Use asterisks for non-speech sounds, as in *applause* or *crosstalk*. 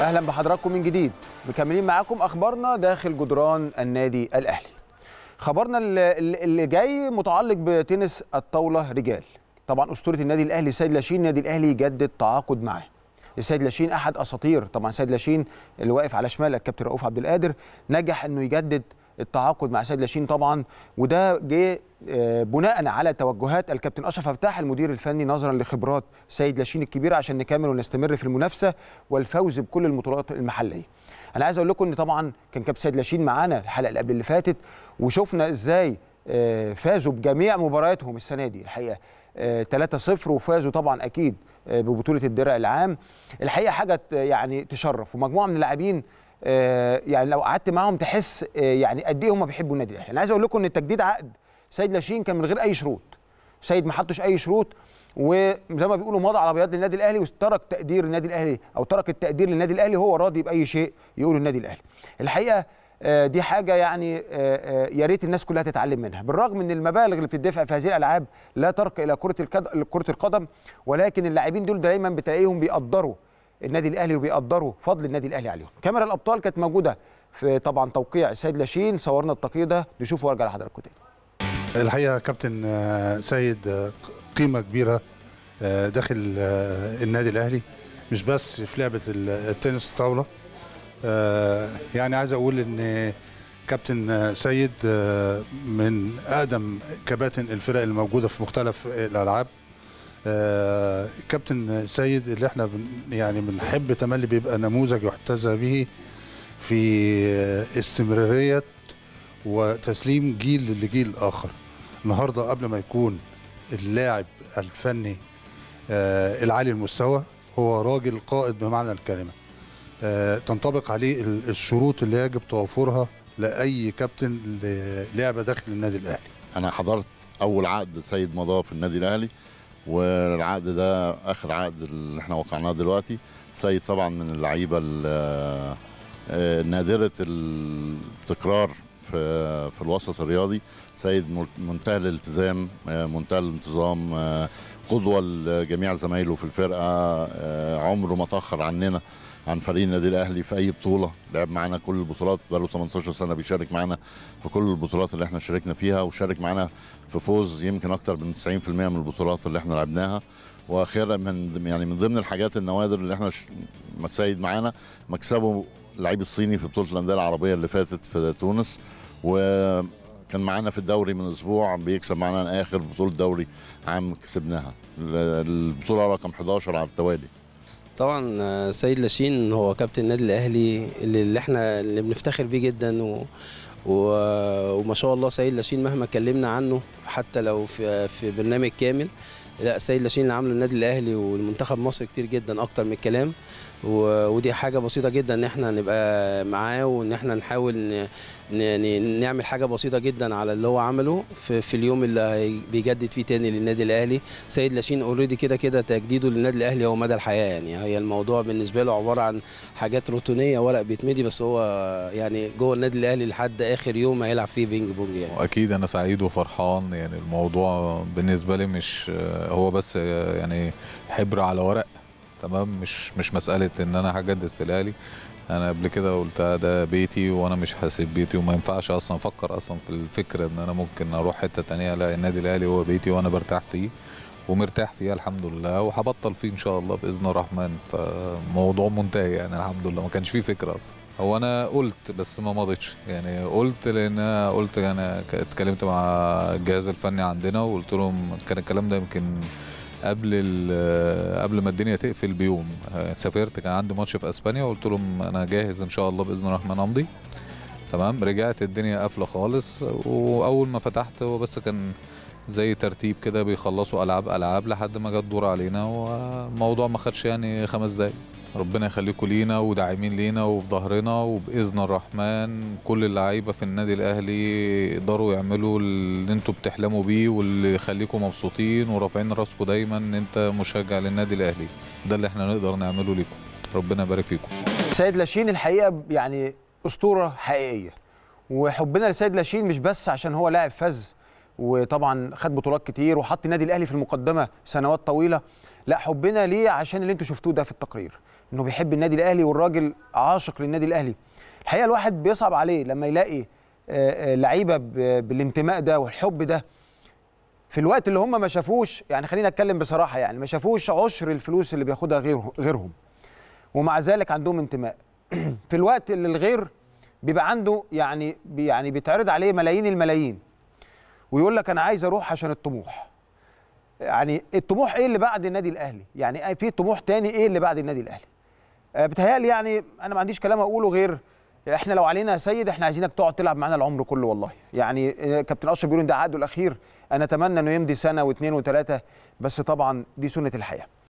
اهلا بحضراتكم من جديد مكملين معاكم اخبارنا داخل جدران النادي الاهلي خبرنا اللي جاي متعلق بتنس الطاوله رجال طبعا اسطوره النادي الاهلي سيد لاشين النادي الاهلي جدد تعاقد معاه السيد لاشين احد اساطير طبعا سيد لاشين اللي واقف على شمالك كابتن رؤوف عبد القادر نجح انه يجدد التعاقد مع سيد لاشين طبعا وده جه آه، بناء على توجهات الكابتن اشرف فتاح المدير الفني نظرا لخبرات سيد لاشين الكبيره عشان نكمل ونستمر في المنافسه والفوز بكل البطولات المحليه. انا عايز اقول لكم ان طبعا كان كابتن سيد لاشين معانا الحلقه اللي قبل اللي فاتت وشفنا ازاي آه، فازوا بجميع مبارياتهم السنه دي الحقيقه 3-0 آه، وفازوا طبعا اكيد ببطوله الدرع العام الحقيقه حاجه يعني تشرف ومجموعه من اللاعبين آه، يعني لو قعدت معاهم تحس آه، يعني قد ايه هم بيحبوا النادي الاهلي انا عايز اقول لكم ان تجديد عقد سيد لاشين كان من غير اي شروط سيد ما حطش اي شروط وزي ما بيقولوا مضى على بياض للنادي الاهلي وترك تقدير النادي الاهلي او ترك التقدير للنادي الاهلي هو راضي باي شيء يقوله النادي الاهلي الحقيقه آه، دي حاجه يعني يا ريت الناس كلها تتعلم منها بالرغم من المبالغ اللي بتدفع في هذه الالعاب لا ترقى الى كره الكد... كره القدم ولكن اللاعبين دول دايما بتلاقيهم بيقدروا النادي الاهلي وبيقدروا فضل النادي الاهلي عليهم كاميرا الابطال كانت موجوده في طبعا توقيع السيد لاشين صورنا التقرير ده نشوفه وارجع لحضراتكم تاني الحقيقه كابتن آه، سيد آه، قيمه كبيره آه، داخل النادي الاهلي مش بس في لعبه التنس الطاوله يعني عايز اقول ان كابتن سيد من اقدم كباتن الفرق الموجوده في مختلف الالعاب آه، كابتن سيد اللي احنا بن يعني بنحب تملي بيبقى نموذج يحتذى به في استمرارية وتسليم جيل لجيل آخر النهاردة قبل ما يكون اللاعب الفني آه، العالي المستوى هو راجل قائد بمعنى الكلمة آه، تنطبق عليه الشروط اللي يجب توفرها لأي كابتن لعبة داخل النادي الأهلي أنا حضرت أول عقد سيد مضاف في النادي الأهلي والعقد ده اخر عقد اللي احنا وقعناه دلوقتي سيد طبعا من اللعيبه النادره آه، التكرار في في الوسط الرياضي سيد منتهى الالتزام آه، منتهى الانتظام آه، قدوه لجميع زمايله في الفرقه آه، عمره ما تاخر عننا عن فريق النادي الاهلي في اي بطوله لعب معانا كل البطولات بقاله 18 سنه بيشارك معانا في كل البطولات اللي احنا شاركنا فيها وشارك معانا في فوز يمكن اكتر من 90% من البطولات اللي احنا لعبناها واخيرا من يعني من ضمن الحاجات النوادر اللي احنا مسايد معانا مكسبه اللعيب الصيني في بطوله الانديه العربيه اللي فاتت في تونس و كان معانا في الدوري من اسبوع بيكسب معانا اخر بطوله دوري عام كسبناها البطوله رقم 11 على التوالي طبعا آه، سيد لاشين هو كابتن النادي الاهلي اللي, اللي احنا اللي بنفتخر بيه جدا و وما شاء الله سيد لاشين مهما اتكلمنا عنه حتى لو في, في برنامج كامل لا سيد لاشين اللي عامله النادي الاهلي والمنتخب مصر كتير جدا اكتر من الكلام ودي حاجه بسيطه جدا ان احنا نبقى معاه وان احنا نحاول نعمل حاجه بسيطه جدا على اللي هو عمله في, في اليوم اللي بيجدد فيه تاني للنادي الاهلي سيد لاشين اوريدي كده كده تجديده للنادي الاهلي هو مدى الحياه يعني هي الموضوع بالنسبه له عباره عن حاجات روتينيه ورق بيتمدي بس هو يعني جوه النادي الاهلي لحد اخر يوم هيلعب فيه بينج بونج يعني واكيد انا سعيد وفرحان يعني الموضوع بالنسبه لي مش هو بس يعني حبر على ورق تمام مش مش مساله ان انا هجدد في الاهلي انا قبل كده قلت ده بيتي وانا مش هسيب بيتي وما ينفعش اصلا افكر اصلا في الفكره ان انا ممكن اروح حته ثانيه لا النادي الاهلي هو بيتي وانا برتاح فيه ومرتاح فيها الحمد لله وهبطل فيه ان شاء الله باذن الرحمن فموضوع منتهي يعني الحمد لله ما كانش فيه فكره اصلا هو انا قلت بس ما مضيتش يعني قلت لان قلت انا اتكلمت مع الجهاز الفني عندنا وقلت لهم كان الكلام ده يمكن قبل قبل ما الدنيا تقفل بيوم سافرت كان عندي ماتش في اسبانيا وقلت لهم انا جاهز ان شاء الله باذن الرحمن امضي تمام رجعت الدنيا قافله خالص واول ما فتحت هو بس كان زي ترتيب كده بيخلصوا العاب العاب لحد ما جت دور علينا والموضوع ما خدش يعني خمس دقايق ربنا يخليكم لينا وداعمين لينا وفي ظهرنا وباذن الرحمن كل اللعيبه في النادي الاهلي يقدروا يعملوا اللي انتوا بتحلموا بيه واللي يخليكم مبسوطين ورافعين راسكم دايما ان انت مشجع للنادي الاهلي ده اللي احنا نقدر نعمله ليكم ربنا يبارك فيكم سيد لاشين الحقيقه يعني اسطوره حقيقيه وحبنا لسيد لاشين مش بس عشان هو لاعب فذ وطبعا خد بطولات كتير وحط النادي الاهلي في المقدمه سنوات طويله لا حبنا ليه عشان اللي انتوا شفتوه ده في التقرير انه بيحب النادي الاهلي والراجل عاشق للنادي الاهلي الحقيقه الواحد بيصعب عليه لما يلاقي آه، آه، لعيبه بالانتماء ده والحب ده في الوقت اللي هم ما شافوش يعني خلينا اتكلم بصراحه يعني ما شافوش عشر الفلوس اللي بياخدها غيره غيرهم ومع ذلك عندهم انتماء *clears throat* في الوقت اللي الغير بيبقى عنده يعني يعني بيتعرض عليه ملايين الملايين ويقول لك انا عايز اروح عشان الطموح يعني الطموح ايه اللي بعد النادي الاهلي يعني في طموح تاني ايه اللي بعد النادي الاهلي آه، بتهيالي يعني انا ما عنديش كلام اقوله غير احنا لو علينا يا سيد احنا عايزينك تقعد تلعب معانا العمر كله والله يعني آه، كابتن اشرف بيقول ان ده عقده الاخير انا اتمنى انه يمضي سنه واثنين وثلاثه بس طبعا دي سنه الحياه